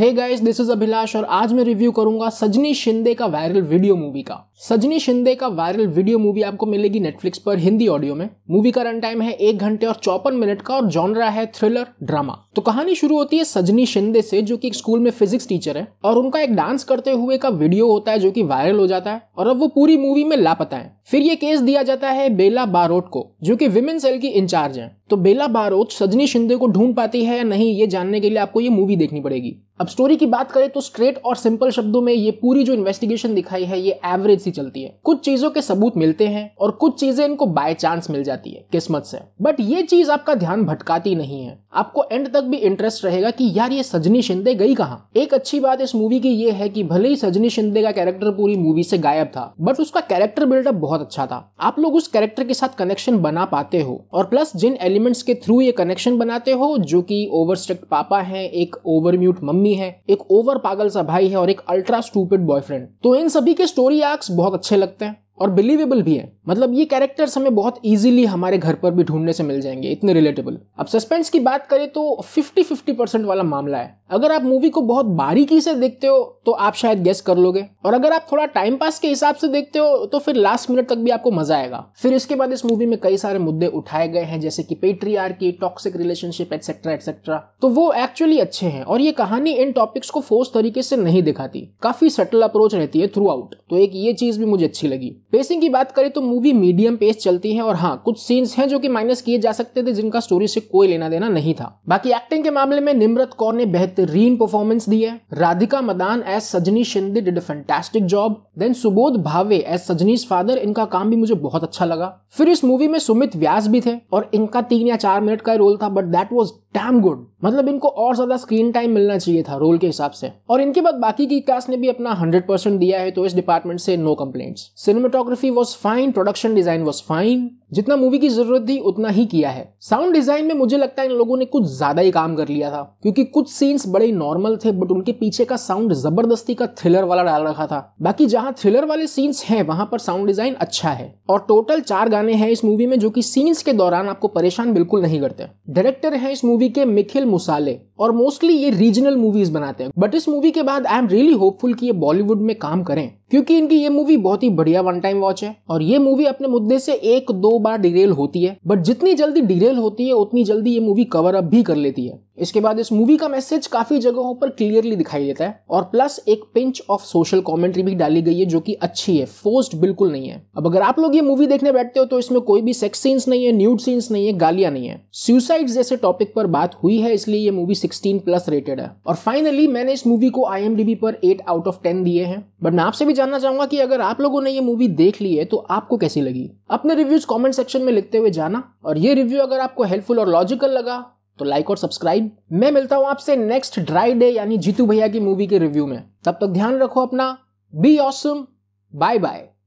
hey guys this is Abhilash और आज मैं रिव्यू करूंगा सजनी शिंदे का वायरल वीडियो मूवी का सजनी शिंदे का वायरल वीडियो मूवी आपको मिलेगी नेटफ्लिक्स पर हिंदी ऑडियो में मूवी का रन टाइम है एक घंटे और चौपन मिनट का और जॉनरा है थ्रिलर ड्रामा तो कहानी शुरू होती है सजनी शिंदे से जो कि स्कूल में फिजिक्स टीचर है और उनका एक डांस करते हुए का वीडियो होता है जो की वायरल हो जाता है और अब वो पूरी मूवी में लापता है फिर ये केस दिया जाता है बेला बारोट को जो की विमेन सेल की इंचार्ज है तो बेला बारोट सजनी शिंदे को ढूंढ पाती है या नहीं ये जानने के लिए आपको ये मूवी देखनी पड़ेगी अब स्टोरी की बात करें तो स्ट्रेट और सिंपल शब्दों में ये पूरी जो इन्वेस्टिगेशन दिखाई है ये एवरेज सी चलती है कुछ चीजों के सबूत मिलते हैं और कुछ चीजें इनको बाय चांस मिल जाती है किस्मत से बट ये चीज आपका ध्यान भटकाती नहीं है आपको एंड तक भी इंटरेस्ट रहेगा कि यार ये सजनी शिंदे गई कहाँ एक अच्छी बात इस मूवी की ये है कि भले ही सजनी शिंदे का कैरेक्टर पूरी मूवी से गायब था बट उसका कैरेक्टर बिल्डअप बहुत अच्छा था आप लोग उस कैरेक्टर के साथ कनेक्शन बना पाते हो और प्लस जिन एलिमेंट्स के थ्रू ये कनेक्शन बनाते हो जो की ओवर पापा है एक ओवर म्यूट मम्मी मम्मी है एक ओवर पागल सा भाई है और एक अल्ट्रा स्टूपिड बॉयफ्रेंड तो इन सभी के स्टोरी आर्क्स बहुत अच्छे लगते हैं और बिलीवेबल भी है मतलब ये कैरेक्टर्स हमें बहुत इजीली हमारे घर पर भी ढूंढने से मिल जाएंगे इतने रिलेटेबल अब सस्पेंस की बात करें तो 50 50 परसेंट वाला मामला है अगर आप मूवी को बहुत बारीकी से देखते हो तो आप शायद गेस कर लोगे और अगर आप थोड़ा टाइम पास के हिसाब से देखते हो तो फिर लास्ट मिनट तक भी आपको मजा आएगा फिर इसके बाद इस मूवी में कई सारे मुद्दे उठाए गए हैं जैसे कि पेट्रीआर की टॉक्सिक रिलेशनशिप एक्सेट्रा एक्सेट्रा तो वो एक्चुअली अच्छे हैं और ये कहानी इन टॉपिक्स को फोर्स तरीके से नहीं दिखाती काफी सटल अप्रोच रहती है थ्रू आउट तो एक ये चीज भी मुझे अच्छी लगी पेसिंग की बात करें तो मूवी मीडियम पेस चलती है और हाँ कुछ सीन्स हैं जो कि माइनस किए जा सकते थे जिनका स्टोरी से कोई लेना देना नहीं था बाकी एक्टिंग के मामले में निम्रत कौर ने बेहतरीन परफॉर्मेंस दी है Radhika Madan as Sajni Shinde did fantastic job then Subodh Bhave as सजनी फादर इनका काम भी मुझे बहुत अच्छा लगा फिर इस मूवी में सुमित व्यास भी थे और इनका तीन या चार मिनट का रोल था but that was damn good मतलब इनको और ज्यादा स्क्रीन टाइम मिलना चाहिए था रोल के हिसाब से और इनके बाद बाकी की कास्ट ने भी अपना 100% दिया है तो इस डिपार्टमेंट से no complaints cinematography was fine production design was fine जितना मूवी की जरूरत थी उतना ही किया है साउंड डिजाइन में मुझे लगता है इन लोगों ने कुछ ज्यादा ही काम कर लिया था क्योंकि कुछ सीन्स बड़े नॉर्मल थे बट उनके पीछे का साउंड जबरदस्ती का थ्रिलर वाला डाल रखा था बाकी जहाँ थ्रिलर वाले सीन्स हैं वहां पर साउंड डिजाइन अच्छा है और टोटल चार गाने हैं इस मूवी में जो की सीन्स के दौरान आपको परेशान बिल्कुल नहीं करते डायरेक्टर है इस मूवी के मिखिल मुसाले और मोस्टली ये रीजनल मूवीज बनाते हैं बट इस मूवी के बाद आई एम रियली होपफुल की ये बॉलीवुड में काम करें क्योंकि इनकी ये मूवी बहुत ही बढ़िया वन टाइम वॉच है और ये मूवी अपने मुद्दे से एक दो बार डिरेल होती है बट जितनी जल्दी डिरेल होती है उतनी जल्दी ये मूवी कवर अप भी कर लेती है इसके बाद इस मूवी का मैसेज काफी जगहों पर क्लियरली दिखाई देता है और प्लस एक पिंच ऑफ सोशल कॉमेंट्री भी डाली गई है जो कि अच्छी है फोर्स्ड बिल्कुल नहीं है अब अगर आप लोग ये मूवी देखने बैठते हो तो इसमें कोई भी सेक्स सीन्स नहीं है न्यूड सीन्स नहीं है गालियां नहीं है सुसाइड जैसे टॉपिक पर बात हुई है इसलिए ये मूवी सिक्सटीन प्लस रेटेड है और फाइनली मैंने इस मूवी को आई पर एट आउट ऑफ टेन दिए हैं बट मैं आपसे भी जानना चाहूंगा कि अगर आप लोगों ने ये मूवी देख ली है तो आपको कैसी लगी अपने रिव्यूज कॉमेंट सेक्शन में लिखते हुए जाना और ये रिव्यू अगर आपको हेल्पफुल और लॉजिकल लगा तो लाइक और सब्सक्राइब मैं मिलता हूं आपसे नेक्स्ट ड्राई डे यानी जीतू भैया की मूवी के रिव्यू में तब तक ध्यान रखो अपना बी ऑसम बाय बाय